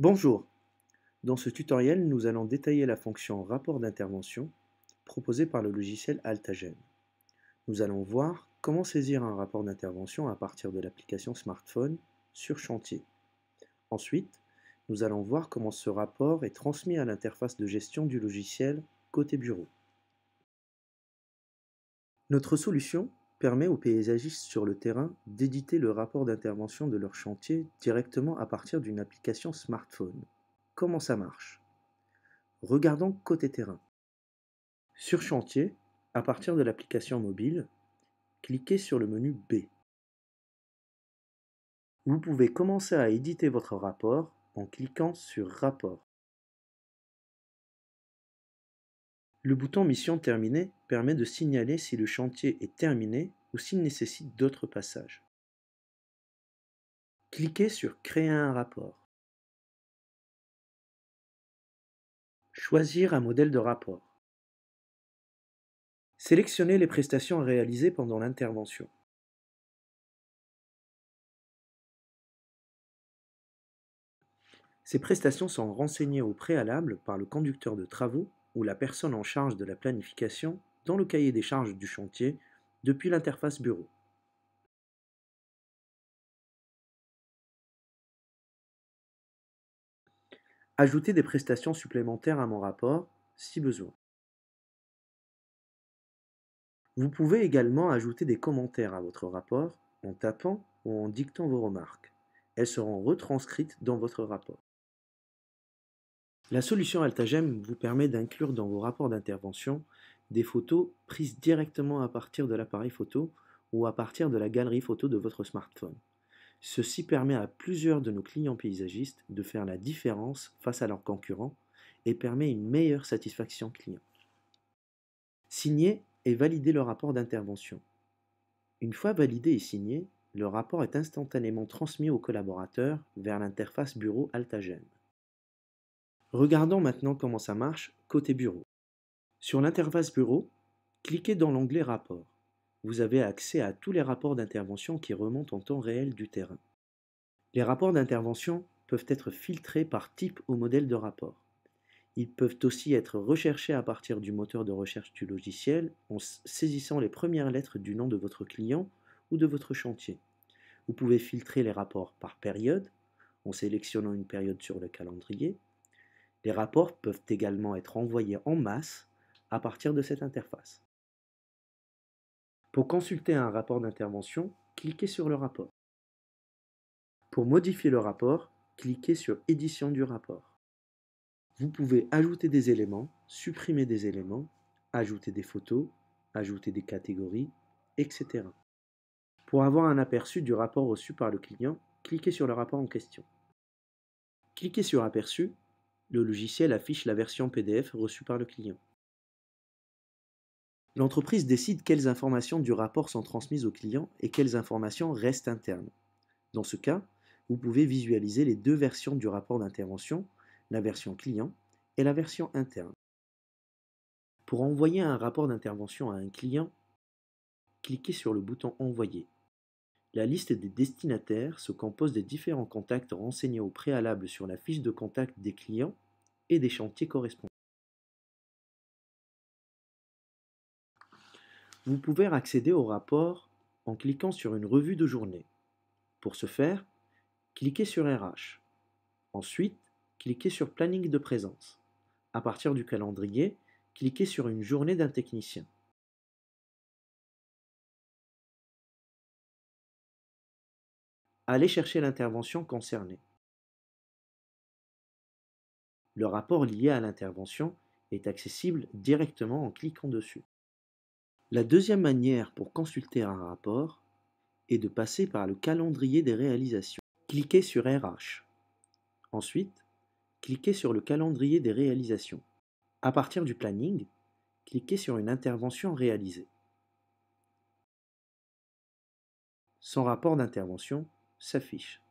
Bonjour Dans ce tutoriel, nous allons détailler la fonction rapport d'intervention proposée par le logiciel Altagen. Nous allons voir comment saisir un rapport d'intervention à partir de l'application smartphone sur chantier. Ensuite, nous allons voir comment ce rapport est transmis à l'interface de gestion du logiciel côté bureau. Notre solution permet aux paysagistes sur le terrain d'éditer le rapport d'intervention de leur chantier directement à partir d'une application smartphone. Comment ça marche Regardons côté terrain. Sur chantier, à partir de l'application mobile, cliquez sur le menu B. Vous pouvez commencer à éditer votre rapport en cliquant sur Rapport. Le bouton Mission terminée permet de signaler si le chantier est terminé ou s'il nécessite d'autres passages. Cliquez sur Créer un rapport. Choisir un modèle de rapport. Sélectionnez les prestations réalisées pendant l'intervention. Ces prestations sont renseignées au préalable par le conducteur de travaux ou la personne en charge de la planification dans le cahier des charges du chantier depuis l'interface bureau. Ajoutez des prestations supplémentaires à mon rapport si besoin. Vous pouvez également ajouter des commentaires à votre rapport en tapant ou en dictant vos remarques. Elles seront retranscrites dans votre rapport. La solution Altagem vous permet d'inclure dans vos rapports d'intervention des photos prises directement à partir de l'appareil photo ou à partir de la galerie photo de votre smartphone. Ceci permet à plusieurs de nos clients paysagistes de faire la différence face à leurs concurrents et permet une meilleure satisfaction client. Signer et valider le rapport d'intervention. Une fois validé et signé, le rapport est instantanément transmis au collaborateur vers l'interface bureau Altagem. Regardons maintenant comment ça marche côté bureau. Sur l'interface bureau, cliquez dans l'onglet Rapport. Vous avez accès à tous les rapports d'intervention qui remontent en temps réel du terrain. Les rapports d'intervention peuvent être filtrés par type ou modèle de rapport. Ils peuvent aussi être recherchés à partir du moteur de recherche du logiciel en saisissant les premières lettres du nom de votre client ou de votre chantier. Vous pouvez filtrer les rapports par période en sélectionnant une période sur le calendrier les rapports peuvent également être envoyés en masse à partir de cette interface. Pour consulter un rapport d'intervention, cliquez sur le rapport. Pour modifier le rapport, cliquez sur Édition du rapport. Vous pouvez ajouter des éléments, supprimer des éléments, ajouter des photos, ajouter des catégories, etc. Pour avoir un aperçu du rapport reçu par le client, cliquez sur le rapport en question. Cliquez sur Aperçu le logiciel affiche la version PDF reçue par le client. L'entreprise décide quelles informations du rapport sont transmises au client et quelles informations restent internes. Dans ce cas, vous pouvez visualiser les deux versions du rapport d'intervention, la version client et la version interne. Pour envoyer un rapport d'intervention à un client, cliquez sur le bouton Envoyer. La liste des destinataires se compose des différents contacts renseignés au préalable sur la fiche de contact des clients et des chantiers correspondants. Vous pouvez accéder au rapport en cliquant sur une revue de journée. Pour ce faire, cliquez sur RH. Ensuite, cliquez sur Planning de présence. À partir du calendrier, cliquez sur une journée d'un technicien. aller chercher l'intervention concernée. Le rapport lié à l'intervention est accessible directement en cliquant dessus. La deuxième manière pour consulter un rapport est de passer par le calendrier des réalisations. Cliquez sur RH. Ensuite, cliquez sur le calendrier des réalisations. À partir du planning, cliquez sur une intervention réalisée. Son rapport d'intervention, s'affiche.